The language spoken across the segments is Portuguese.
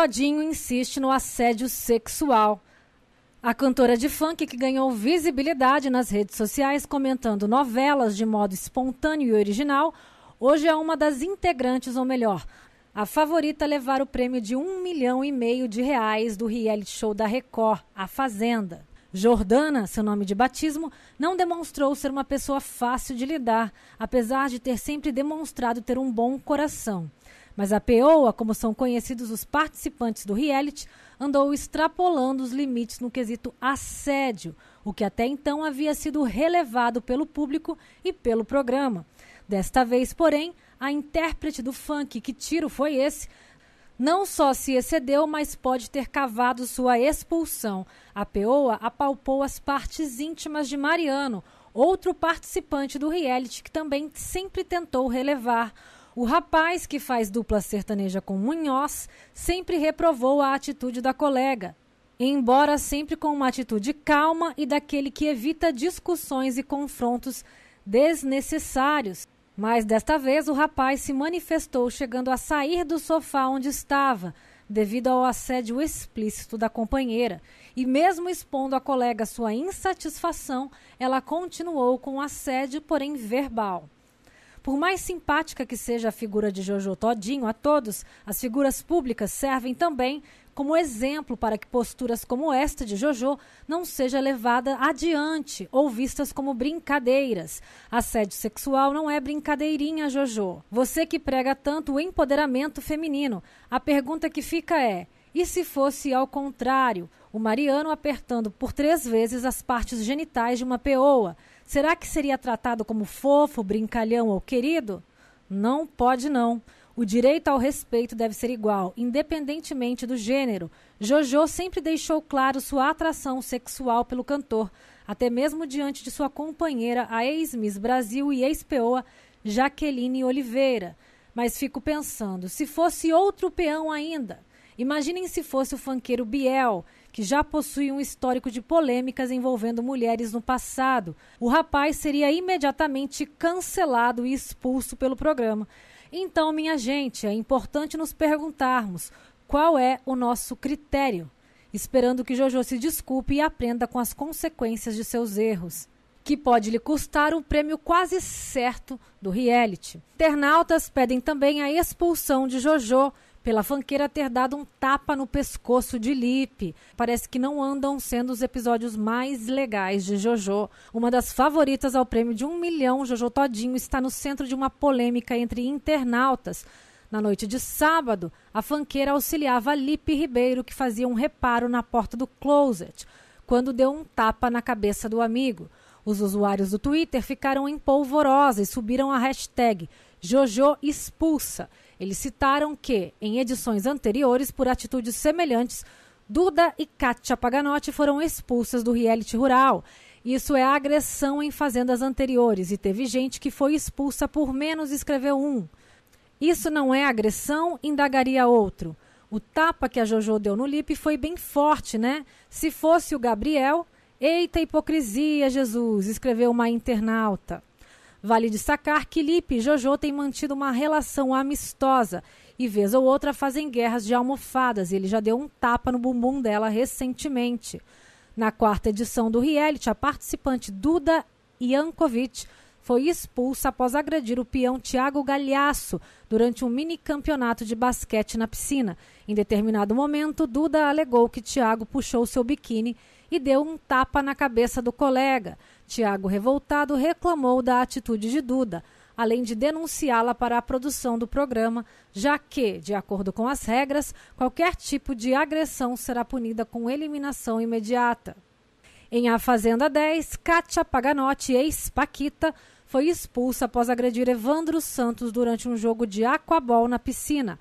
Todinho insiste no assédio sexual. A cantora de funk que ganhou visibilidade nas redes sociais comentando novelas de modo espontâneo e original, hoje é uma das integrantes, ou melhor, a favorita a levar o prêmio de um milhão e meio de reais do reality show da Record, A Fazenda. Jordana, seu nome de batismo, não demonstrou ser uma pessoa fácil de lidar, apesar de ter sempre demonstrado ter um bom coração. Mas a PEOA, como são conhecidos os participantes do reality, andou extrapolando os limites no quesito assédio, o que até então havia sido relevado pelo público e pelo programa. Desta vez, porém, a intérprete do funk, que tiro foi esse, não só se excedeu, mas pode ter cavado sua expulsão. A Peoa apalpou as partes íntimas de Mariano, outro participante do reality que também sempre tentou relevar. O rapaz que faz dupla sertaneja com Munhoz sempre reprovou a atitude da colega, embora sempre com uma atitude calma e daquele que evita discussões e confrontos desnecessários. Mas desta vez o rapaz se manifestou chegando a sair do sofá onde estava, devido ao assédio explícito da companheira. E mesmo expondo à colega sua insatisfação, ela continuou com o assédio, porém verbal. Por mais simpática que seja a figura de Jojo Todinho a todos, as figuras públicas servem também como exemplo para que posturas como esta de Jojo não seja levada adiante ou vistas como brincadeiras. Assédio sexual não é brincadeirinha, Jojo. Você que prega tanto o empoderamento feminino, a pergunta que fica é: e se fosse ao contrário? O Mariano apertando por três vezes as partes genitais de uma peoa. Será que seria tratado como fofo, brincalhão ou querido? Não pode não. O direito ao respeito deve ser igual, independentemente do gênero. Jojo sempre deixou claro sua atração sexual pelo cantor, até mesmo diante de sua companheira, a ex-Miss Brasil e ex-peoa Jaqueline Oliveira. Mas fico pensando, se fosse outro peão ainda. Imaginem se fosse o fanqueiro Biel, que já possui um histórico de polêmicas envolvendo mulheres no passado. O rapaz seria imediatamente cancelado e expulso pelo programa. Então, minha gente, é importante nos perguntarmos qual é o nosso critério, esperando que Jojo se desculpe e aprenda com as consequências de seus erros que pode lhe custar um prêmio quase certo do reality. Internautas pedem também a expulsão de Jojo, pela fanqueira ter dado um tapa no pescoço de Lipe. Parece que não andam sendo os episódios mais legais de JoJo. Uma das favoritas ao prêmio de um milhão, JoJo Todinho está no centro de uma polêmica entre internautas. Na noite de sábado, a fanqueira auxiliava Lipe Ribeiro, que fazia um reparo na porta do closet, quando deu um tapa na cabeça do amigo. Os usuários do Twitter ficaram em polvorosa e subiram a hashtag Jojo expulsa. Eles citaram que, em edições anteriores, por atitudes semelhantes, Duda e Kátia Paganotti foram expulsas do reality rural. Isso é agressão em fazendas anteriores e teve gente que foi expulsa por menos, escreveu um. Isso não é agressão, indagaria outro. O tapa que a Jojo deu no Lipe foi bem forte, né? Se fosse o Gabriel, Eita hipocrisia, Jesus, escreveu uma internauta. Vale destacar que Lipe e Jojo têm mantido uma relação amistosa e vez ou outra fazem guerras de almofadas e ele já deu um tapa no bumbum dela recentemente. Na quarta edição do reality, a participante Duda Yankovic foi expulsa após agredir o peão Tiago Galhaço durante um mini campeonato de basquete na piscina. Em determinado momento, Duda alegou que Tiago puxou seu biquíni e deu um tapa na cabeça do colega. Tiago, revoltado, reclamou da atitude de Duda, além de denunciá-la para a produção do programa, já que, de acordo com as regras, qualquer tipo de agressão será punida com eliminação imediata. Em A Fazenda 10, Kátia Paganotti, ex-Paquita, foi expulsa após agredir Evandro Santos durante um jogo de aquabol na piscina.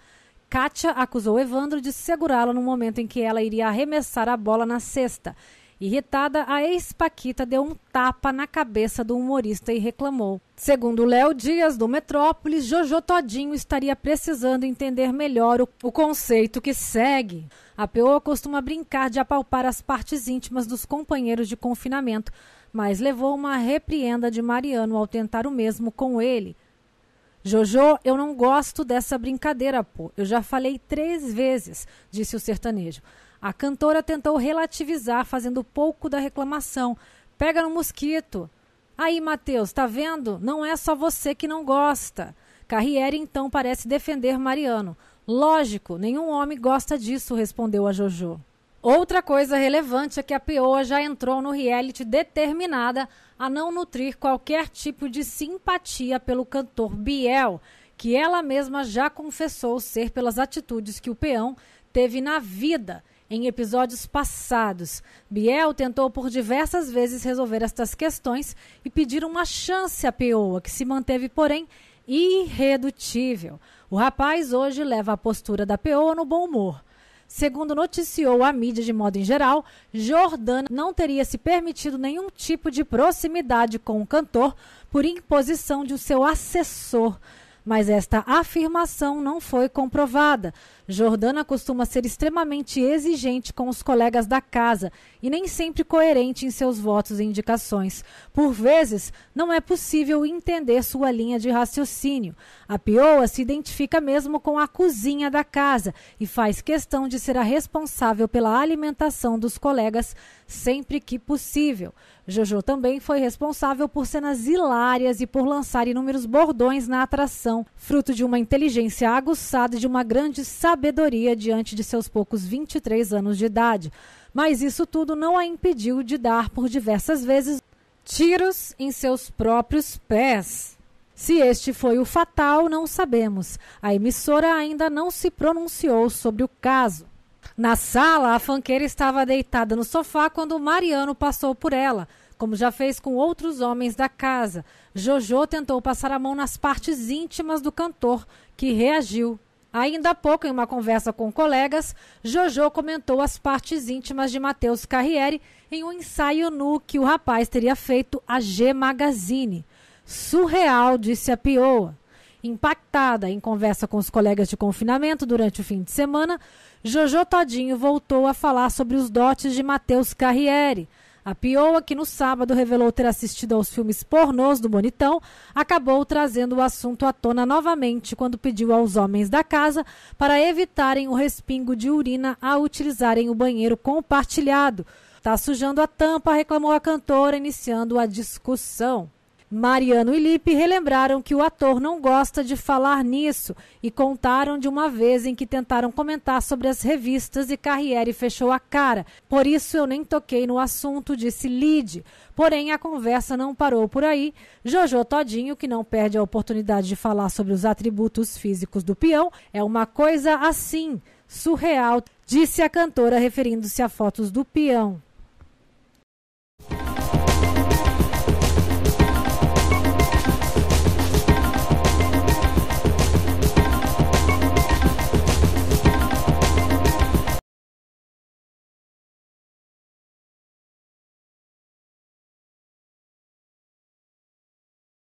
Kátia acusou Evandro de segurá la no momento em que ela iria arremessar a bola na cesta Irritada, a ex-Paquita deu um tapa na cabeça do humorista e reclamou. Segundo Léo Dias, do Metrópolis, Jojo Todinho estaria precisando entender melhor o, o conceito que segue. A Peô costuma brincar de apalpar as partes íntimas dos companheiros de confinamento, mas levou uma repreenda de Mariano ao tentar o mesmo com ele. Jojo, eu não gosto dessa brincadeira, pô. Eu já falei três vezes, disse o sertanejo. A cantora tentou relativizar, fazendo pouco da reclamação. Pega no mosquito. Aí, Matheus, tá vendo? Não é só você que não gosta. Carriere então parece defender Mariano. Lógico, nenhum homem gosta disso, respondeu a Jojo. Outra coisa relevante é que a Peoa já entrou no reality determinada a não nutrir qualquer tipo de simpatia pelo cantor Biel, que ela mesma já confessou ser pelas atitudes que o peão teve na vida em episódios passados, Biel tentou por diversas vezes resolver estas questões e pedir uma chance à Peoa, que se manteve, porém, irredutível. O rapaz hoje leva a postura da Peoa no bom humor. Segundo noticiou a mídia de modo em geral, Jordana não teria se permitido nenhum tipo de proximidade com o cantor por imposição de seu assessor mas esta afirmação não foi comprovada. Jordana costuma ser extremamente exigente com os colegas da casa e nem sempre coerente em seus votos e indicações. Por vezes, não é possível entender sua linha de raciocínio. A Pioa se identifica mesmo com a cozinha da casa e faz questão de ser a responsável pela alimentação dos colegas sempre que possível. Jojo também foi responsável por cenas hilárias e por lançar inúmeros bordões na atração fruto de uma inteligência aguçada e de uma grande sabedoria diante de seus poucos 23 anos de idade. Mas isso tudo não a impediu de dar por diversas vezes tiros em seus próprios pés. Se este foi o fatal, não sabemos. A emissora ainda não se pronunciou sobre o caso. Na sala, a fanqueira estava deitada no sofá quando Mariano passou por ela como já fez com outros homens da casa. Jojo tentou passar a mão nas partes íntimas do cantor, que reagiu. Ainda há pouco, em uma conversa com colegas, Jojo comentou as partes íntimas de Matheus Carriere em um ensaio nu que o rapaz teria feito a G Magazine. Surreal, disse a Pioa. Impactada em conversa com os colegas de confinamento durante o fim de semana, Jojo Todinho voltou a falar sobre os dotes de Matheus Carriere, a Pioa, que no sábado revelou ter assistido aos filmes pornôs do Bonitão, acabou trazendo o assunto à tona novamente quando pediu aos homens da casa para evitarem o respingo de urina ao utilizarem o banheiro compartilhado. Tá sujando a tampa, reclamou a cantora, iniciando a discussão. Mariano e Lipe relembraram que o ator não gosta de falar nisso e contaram de uma vez em que tentaram comentar sobre as revistas e Carriere fechou a cara. Por isso eu nem toquei no assunto, disse Lide. Porém, a conversa não parou por aí. Jojo Todinho, que não perde a oportunidade de falar sobre os atributos físicos do peão, é uma coisa assim, surreal, disse a cantora referindo-se a fotos do peão.